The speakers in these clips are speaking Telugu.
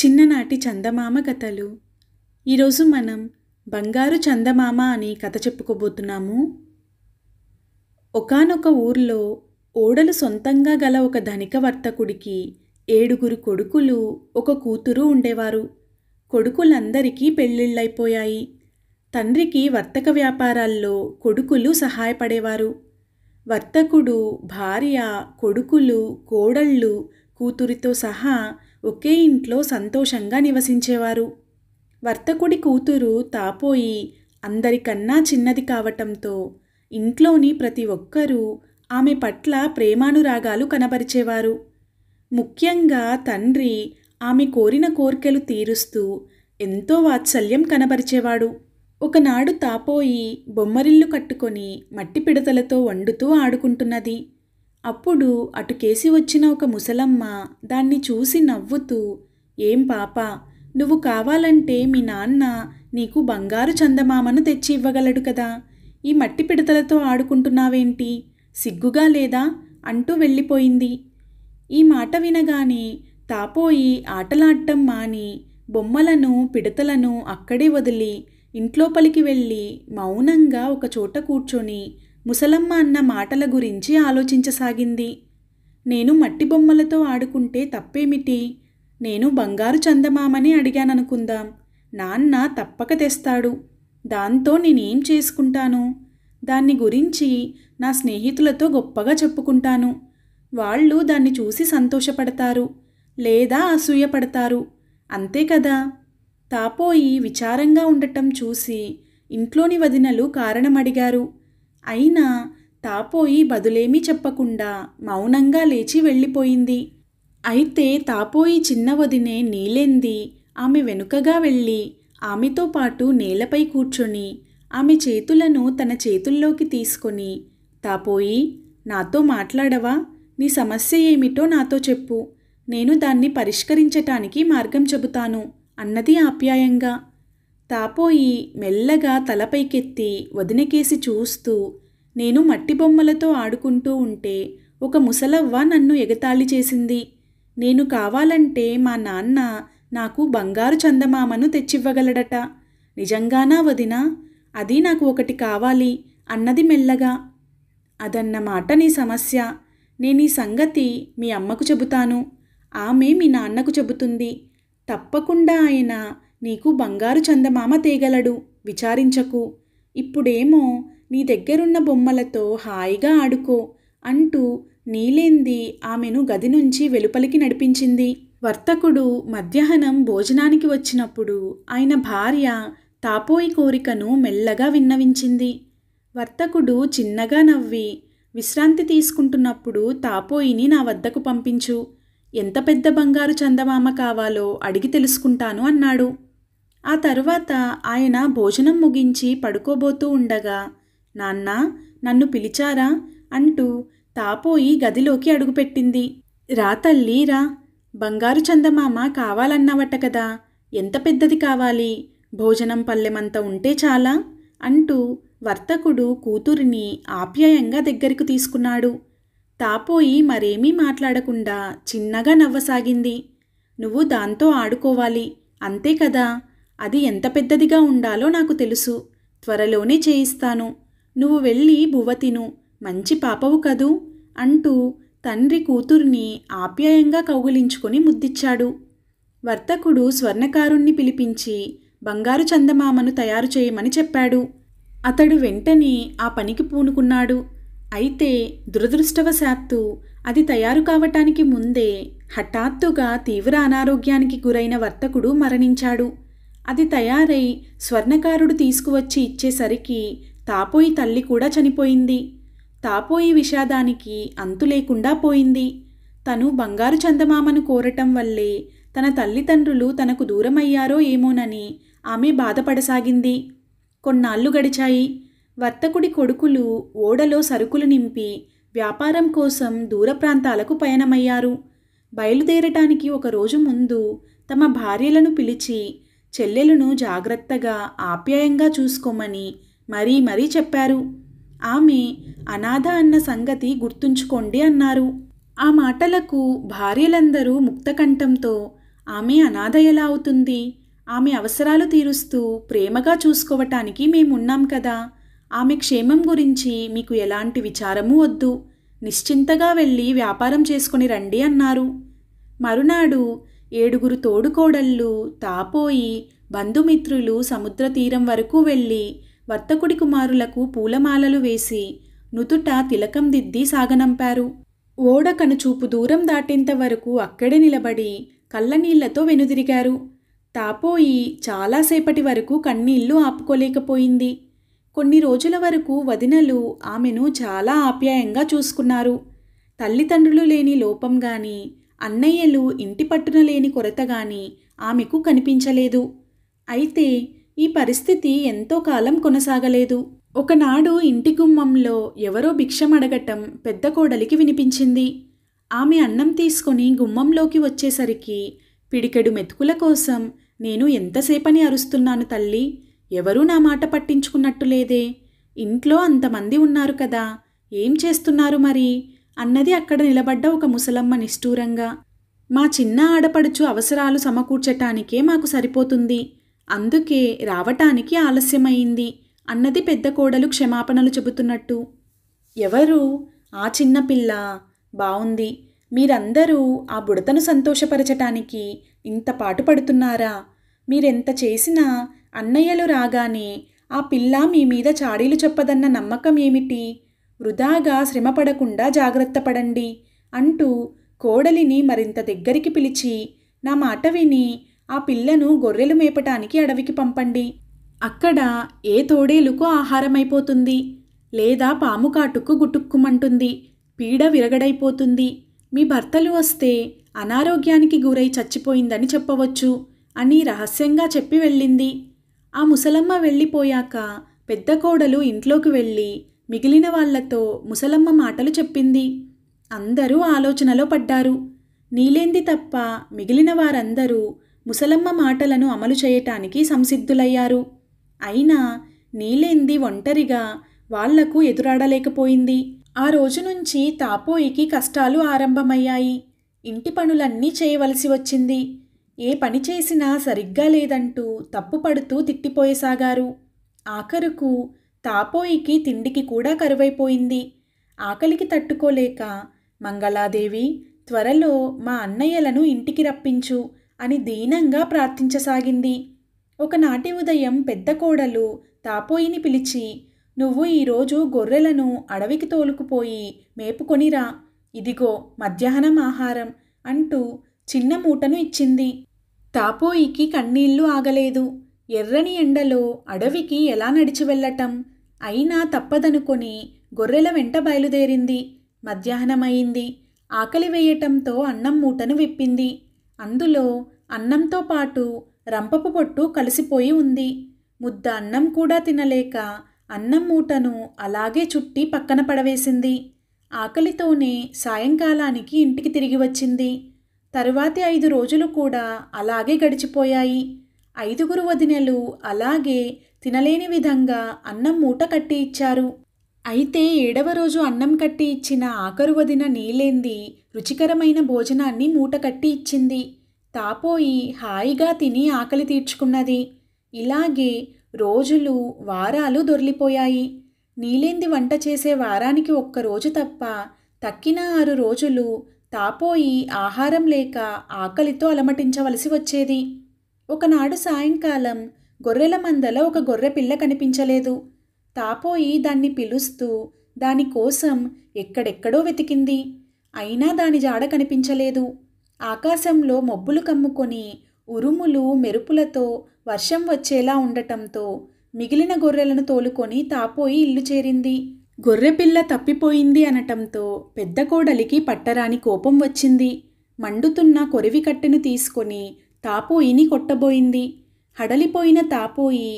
చిన్ననాటి చందమామ కథలు ఈరోజు మనం బంగారు చందమామ అని కథ చెప్పుకోబోతున్నాము ఒకనొక ఊర్లో ఓడలు సొంతంగా గల ఒక ధనిక వర్తకుడికి ఏడుగురు కొడుకులు ఒక కూతురు ఉండేవారు కొడుకులందరికీ పెళ్ళిళ్ళైపోయాయి తండ్రికి వర్తక వ్యాపారాల్లో కొడుకులు సహాయపడేవారు వర్తకుడు భార్య కొడుకులు కోడళ్ళు కూతురితో సహా ఒకే ఇంట్లో సంతోషంగా నివసించేవారు వర్తకుడి కూతురు తాపోయి అందరికన్నా చిన్నది కావటంతో ఇంట్లోని ప్రతి ఒక్కరూ ఆమె పట్ల ప్రేమానురాగాలు కనబరిచేవారు ముఖ్యంగా తండ్రి ఆమె కోరిన కోర్కెలు తీరుస్తూ ఎంతో వాత్సల్యం కనబరిచేవాడు ఒకనాడు తాపోయి బొమ్మరిల్లు కట్టుకొని మట్టి పిడతలతో వండుతూ ఆడుకుంటున్నది అప్పుడు అటు కేసి వచ్చిన ఒక ముసలమ్మ దాన్ని చూసి నవ్వుతూ ఏం పాప నువ్వు కావాలంటే మీ నాన్న నీకు బంగారు చందమామను తెచ్చి ఇవ్వగలడు కదా ఈ మట్టి పిడతలతో ఆడుకుంటున్నావేంటి సిగ్గుగా లేదా అంటూ వెళ్ళిపోయింది ఈ మాట వినగానే తాపోయి ఆటలాడటం మాని బొమ్మలను పిడతలను అక్కడే వదిలి ఇంట్లోపలికి వెళ్ళి మౌనంగా ఒక చోట కూర్చొని ముసలమ్మ అన్న మాటల గురించి ఆలోచించసాగింది నేను మట్టి బొమ్మలతో ఆడుకుంటే తప్పేమిటి నేను బంగారు చందమామని అడిగాననుకుందాం నాన్న తప్పక తెస్తాడు దాంతో నేనేం చేసుకుంటాను దాన్ని గురించి నా స్నేహితులతో గొప్పగా చెప్పుకుంటాను వాళ్ళు దాన్ని చూసి సంతోషపడతారు లేదా అసూయపడతారు అంతే కదా తాపోయి విచారంగా ఉండటం చూసి ఇంట్లోని వదినలు కారణమడిగారు అయినా తాపోయి బదులేమీ చెప్పకుండా మౌనంగా లేచి వెళ్ళిపోయింది అయితే తాపోయి చిన్న వదినే నీలెంది ఆమె వెనుకగా వెళ్ళి ఆమెతో పాటు నేలపై కూర్చొని ఆమె చేతులను తన చేతుల్లోకి తీసుకొని తాపోయి నాతో మాట్లాడవా నీ సమస్య ఏమిటో నాతో చెప్పు నేను దాన్ని పరిష్కరించటానికి మార్గం చెబుతాను అన్నది ఆప్యాయంగా తాపోయి మెల్లగా తలపైకెత్తి వదినకేసి చూస్తూ నేను మట్టి బొమ్మలతో ఆడుకుంటూ ఉంటే ఒక ముసలవ్వ నన్ను ఎగతాళి చేసింది నేను కావాలంటే మా నాన్న నాకు బంగారు చందమామను తెచ్చివ్వగలడట నిజంగానా వదినా అది నాకు ఒకటి కావాలి అన్నది మెల్లగా మాట నీ సమస్య నేను ఈ సంగతి మీ అమ్మకు చెబుతాను ఆమె మీ నాన్నకు చెబుతుంది తప్పకుండా ఆయన నీకు బంగారు చందమామ తేగలడు విచారించకు ఇప్పుడేమో నీ దగ్గరున్న బొమ్మలతో హాయిగా ఆడుకో అంటూ నీలేంది ఆమెను గది నుంచి వెలుపలికి నడిపించింది వర్తకుడు మధ్యాహ్నం భోజనానికి వచ్చినప్పుడు ఆయన భార్య తాపోయి కోరికను మెల్లగా విన్నవించింది వర్తకుడు చిన్నగా నవ్వి విశ్రాంతి తీసుకుంటున్నప్పుడు తాపోయిని నా వద్దకు పంపించు ఎంత పెద్ద బంగారు చందమామ కావాలో అడిగి తెలుసుకుంటాను అన్నాడు ఆ తరువాత ఆయన భోజనం ముగించి పడుకోబోతూ ఉండగా నాన్న నన్ను పిలిచారా అంటూ తాపోయి గదిలోకి అడుగుపెట్టింది రా తల్లి రా బంగారు చందమామ కావాలన్నావట కదా ఎంత పెద్దది కావాలి భోజనం పల్లెమంత ఉంటే చాలా అంటూ వర్తకుడు కూతురిని ఆప్యాయంగా దగ్గరికి తీసుకున్నాడు తాపోయి మరేమీ మాట్లాడకుండా చిన్నగా నవ్వసాగింది నువ్వు దాంతో ఆడుకోవాలి అంతే కదా అది ఎంత పెద్దదిగా ఉండాలో నాకు తెలుసు త్వరలోనే చేయిస్తాను నువ్వు వెళ్ళి భువతిను మంచి పాపవు కదూ అంటూ తండ్రి కూతుర్ని ఆప్యాయంగా కౌగులించుకొని ముద్దిచ్చాడు వర్తకుడు స్వర్ణకారుణ్ణి పిలిపించి బంగారు చందమామను తయారు చేయమని చెప్పాడు అతడు వెంటనే ఆ పనికి పూనుకున్నాడు అయితే దురదృష్టవశాత్తు అది తయారు కావటానికి ముందే హఠాత్తుగా తీవ్ర అనారోగ్యానికి గురైన వర్తకుడు మరణించాడు అది తయారై స్వర్ణకారుడు తీసుకువచ్చి ఇచ్చేసరికి తాపోయి తల్లి కూడా చనిపోయింది తాపోయి విషాదానికి అంతు లేకుండా పోయింది తను బంగారు చందమామను కోరటం వల్లే తన తల్లిదండ్రులు తనకు దూరమయ్యారో ఏమోనని ఆమె బాధపడసాగింది కొన్నాళ్ళు గడిచాయి వర్తకుడి కొడుకులు ఓడలో సరుకులు నింపి వ్యాపారం కోసం దూర ప్రాంతాలకు పయనమయ్యారు బయలుదేరటానికి ఒకరోజు ముందు తమ భార్యలను పిలిచి చెల్లెలను జాగ్రత్తగా ఆప్యాయంగా చూసుకోమని మరీ మరీ చెప్పారు ఆమె అనాథ అన్న సంగతి గుర్తుంచుకోండి అన్నారు ఆ మాటలకు భార్యలందరూ ముక్తకంఠంతో ఆమె అనాథ ఎలా అవుతుంది ఆమె అవసరాలు తీరుస్తూ ప్రేమగా చూసుకోవటానికి మేమున్నాం కదా ఆమె క్షేమం గురించి మీకు ఎలాంటి విచారము వద్దు నిశ్చింతగా వెళ్ళి వ్యాపారం చేసుకుని రండి అన్నారు మరునాడు ఏడుగురు తోడుకోడళ్ళు తాపోయి బంధుమిత్రులు సముద్ర తీరం వరకు వెళ్ళి వర్తకుడి కుమారులకు పూలమాలలు వేసి నుదుట తిలకం దిద్ది సాగనంపారు ఓడ కనుచూపు దూరం దాటేంత వరకు అక్కడే నిలబడి కళ్ళనీళ్లతో వెనుదిరిగారు తాపోయి చాలాసేపటి వరకు కన్నీళ్లు ఆపుకోలేకపోయింది కొన్ని రోజుల వరకు వదినలు ఆమెను చాలా ఆప్యాయంగా చూసుకున్నారు తల్లిదండ్రులు లేని లోపం గాని అన్నయ్యలు ఇంటి పట్టున లేని కొరత ఆమెకు కనిపించలేదు అయితే ఈ పరిస్థితి ఎంతో కాలం కొనసాగలేదు ఒకనాడు ఇంటి గుమ్మంలో ఎవరో భిక్షమడగటం పెద్ద కోడలికి వినిపించింది ఆమె అన్నం తీసుకొని గుమ్మంలోకి వచ్చేసరికి పిడికెడు మెతుకుల కోసం నేను ఎంతసేపని అరుస్తున్నాను తల్లి ఎవరూ నా మాట పట్టించుకున్నట్టు లేదే ఇంట్లో అంతమంది ఉన్నారు కదా ఏం చేస్తున్నారు మరి అన్నది అక్కడ నిలబడ్డ ఒక ముసలమ్మ నిష్ఠూరంగా మా చిన్న ఆడపడుచు అవసరాలు సమకూర్చటానికే మాకు సరిపోతుంది అందుకే రావటానికి ఆలస్యమైంది అన్నది పెద్ద కోడలు క్షమాపణలు చెబుతున్నట్టు ఎవరు ఆ చిన్నపిల్ల బావుంది మీరందరూ ఆ బుడతను సంతోషపరచటానికి ఇంత పడుతున్నారా మీరెంత చేసినా అన్నయ్యలు రాగానే ఆ పిల్ల మీ మీద చాడీలు చెప్పదన్న నమ్మకం ఏమిటి వృధాగా శ్రమపడకుండా జాగ్రత్త పడండి అంటూ కోడలిని మరింత దగ్గరికి పిలిచి నా మాట విని ఆ పిల్లను గొర్రెలు మేపటానికి అడవికి పంపండి అక్కడ ఏ తోడేలుకు ఆహారమైపోతుంది లేదా పాము కాటుకు గుటుక్కుమంటుంది పీడ విరగడైపోతుంది మీ భర్తలు వస్తే అనారోగ్యానికి గురై చచ్చిపోయిందని చెప్పవచ్చు అని రహస్యంగా చెప్పి వెళ్ళింది ఆ ముసలమ్మ వెళ్ళిపోయాక పెద్ద కోడలు ఇంట్లోకి వెళ్ళి మిగిలిన వాళ్లతో ముసలమ్మ మాటలు చెప్పింది అందరూ ఆలోచనలో పడ్డారు నీలేంది తప్ప మిగిలిన వారందరూ ముసలమ్మ మాటలను అమలు చేయటానికి సంసిద్ధులయ్యారు అయినా నీలేంది ఒంటరిగా వాళ్లకు ఎదురాడలేకపోయింది ఆ రోజు నుంచి తాపోయికి కష్టాలు ఆరంభమయ్యాయి ఇంటి పనులన్నీ చేయవలసి వచ్చింది ఏ పని చేసినా సరిగ్గా లేదంటూ తప్పుపడుతూ తిట్టిపోయేసాగారు ఆఖరుకు తాపోయికి తిండికి కూడా కరువైపోయింది ఆకలికి తట్టుకోలేక మంగళాదేవి త్వరలో మా అన్నయ్యలను ఇంటికి రప్పించు అని దీనంగా ప్రార్థించసాగింది ఒకనాటి ఉదయం పెద్ద కోడలు తాపోయిని పిలిచి నువ్వు ఈరోజు గొర్రెలను అడవికి తోలుకుపోయి మేపుకొనిరా ఇదిగో మధ్యాహ్నం ఆహారం అంటూ చిన్న మూటను ఇచ్చింది తాపోయికి కన్నీళ్లు ఆగలేదు ఎర్రని ఎండలో అడవికి ఎలా నడిచి వెళ్ళటం అయినా తప్పదనుకొని గొర్రెల వెంట బయలుదేరింది మధ్యాహ్నమైంది ఆకలి వేయటంతో అన్నం మూటను విప్పింది అందులో అన్నంతో పాటు రంపపు పొట్టు కలిసిపోయి ఉంది ముద్ద అన్నం కూడా తినలేక అన్నం మూటను అలాగే చుట్టి పక్కన పడవేసింది ఆకలితోనే సాయంకాలానికి ఇంటికి తిరిగి వచ్చింది తరువాతి ఐదు రోజులు కూడా అలాగే గడిచిపోయాయి ఐదుగురు వదినలు అలాగే తినలేని విధంగా అన్నం మూట కట్టి ఇచ్చారు అయితే ఏడవ రోజు అన్నం కట్టి ఇచ్చిన ఆఖరు వదిన నీలేంది రుచికరమైన భోజనాన్ని మూట కట్టి ఇచ్చింది తాపోయి హాయిగా తిని ఆకలి తీర్చుకున్నది ఇలాగే రోజులు వారాలు దొర్లిపోయాయి నీలేంది వంట చేసే వారానికి ఒక్కరోజు తప్ప తక్కిన ఆరు రోజులు తాపోయి ఆహారం లేక ఆకలితో అలమటించవలసి వచ్చేది ఒకనాడు సాయంకాలం గొర్రెల మందలో ఒక గొర్రె పిల్ల కనిపించలేదు తాపోయి దాన్ని పిలుస్తూ దాని కోసం ఎక్కడెక్కడో వెతికింది అయినా దాని జాడ కనిపించలేదు ఆకాశంలో మబ్బులు కమ్ముకొని ఉరుములు మెరుపులతో వర్షం వచ్చేలా ఉండటంతో మిగిలిన గొర్రెలను తోలుకొని తాపోయి ఇల్లు చేరింది గొర్రెపిల్ల తప్పిపోయింది అనటంతో పెద్ద కోడలికి పట్టరాని కోపం వచ్చింది మండుతున్న కొరివి కట్టెను తీసుకొని తాపోయిని కొట్టబోయింది హడలిపోయిన తాపోయి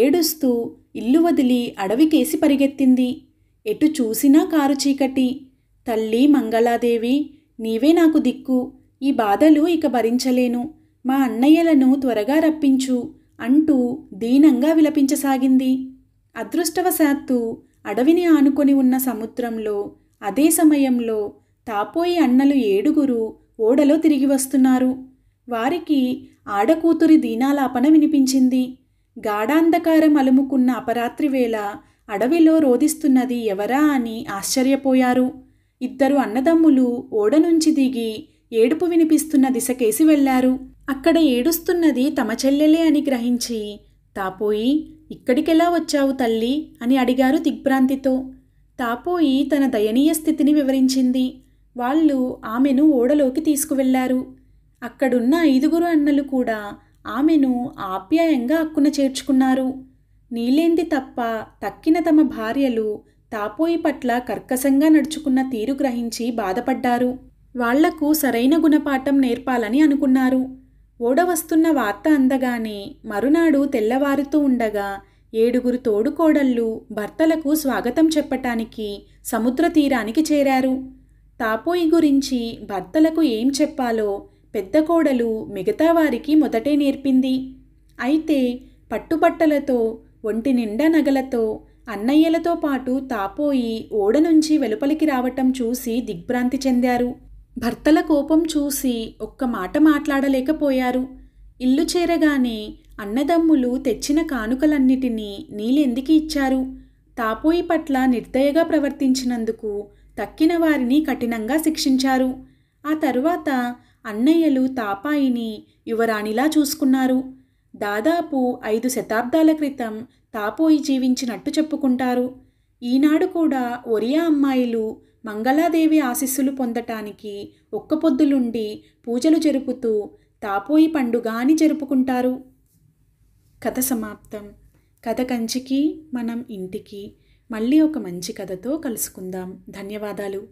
ఏడుస్తూ ఇల్లు వదిలి అడవికేసి పరిగెత్తింది ఎటు చూసినా కారు చీకటి తల్లి మంగళాదేవి నీవే నాకు దిక్కు ఈ బాధలు ఇక భరించలేను మా అన్నయ్యలను త్వరగా రప్పించు అంటూ దీనంగా విలపించసాగింది అదృష్టవశాత్తు అడవిని ఆనుకొని ఉన్న సముద్రంలో అదే సమయంలో తాపోయి అన్నలు ఏడుగురు ఓడలో తిరిగి వస్తున్నారు వారికి ఆడకూతురి దీనాలాపన వినిపించింది గాఢాంధకారం అలుముకున్న అపరాత్రి వేళ అడవిలో రోధిస్తున్నది ఎవరా అని ఆశ్చర్యపోయారు ఇద్దరు అన్నదమ్ములు ఓడ నుంచి దిగి ఏడుపు వినిపిస్తున్న దిశకేసి వెళ్లారు అక్కడ ఏడుస్తున్నది తమ చెల్లెలే అని గ్రహించి తాపోయి ఇక్కడికెలా వచ్చావు తల్లి అని అడిగారు దిగ్భ్రాంతితో తాపోయి తన దయనీయ స్థితిని వివరించింది వాళ్ళు ఆమెను ఓడలోకి తీసుకువెళ్లారు అక్కడున్న ఐదుగురు అన్నలు కూడా ఆమెను ఆప్యాయంగా అక్కున చేర్చుకున్నారు నీలేంది తప్ప తక్కిన తమ భార్యలు తాపోయి పట్ల కర్కశంగా నడుచుకున్న తీరు గ్రహించి బాధపడ్డారు వాళ్లకు సరైన గుణపాఠం నేర్పాలని అనుకున్నారు ఓడవస్తున్న వార్త అందగానే మరునాడు తెల్లవారుతూ ఉండగా ఏడుగురు తోడుకోడళ్ళు భర్తలకు స్వాగతం చెప్పటానికి సముద్ర తీరానికి చేరారు తాపోయి గురించి భర్తలకు ఏం చెప్పాలో పెద్ద కోడలు మిగతా వారికి మొదటే నేర్పింది అయితే పట్టుబట్టలతో ఒంటి నిండా నగలతో అన్నయ్యలతో పాటు తాపోయి ఓడ నుంచి వెలుపలికి రావటం చూసి దిగ్భ్రాంతి చెందారు భర్తల కోపం చూసి ఒక్క మాట మాట్లాడలేకపోయారు ఇల్లు చేరగానే అన్నదమ్ములు తెచ్చిన కానుకలన్నిటినీ నీలెందుకి ఇచ్చారు తాపోయి పట్ల నిర్దయగా ప్రవర్తించినందుకు తక్కిన వారిని కఠినంగా శిక్షించారు ఆ తరువాత అన్నయ్యలు తాపాయిని యువరాణిలా చూసుకున్నారు దాదాపు ఐదు శతాబ్దాల క్రితం తాపోయి జీవించినట్టు చెప్పుకుంటారు ఈనాడు కూడా ఒరియా అమ్మాయిలు మంగళాదేవి ఆశీస్సులు పొందటానికి ఒక్క పొద్దులుండి పూజలు జరుపుతూ తాపోయి పండుగ అని జరుపుకుంటారు కథ సమాప్తం కథ కంచికి మనం ఇంటికి మళ్ళీ ఒక మంచి కథతో కలుసుకుందాం ధన్యవాదాలు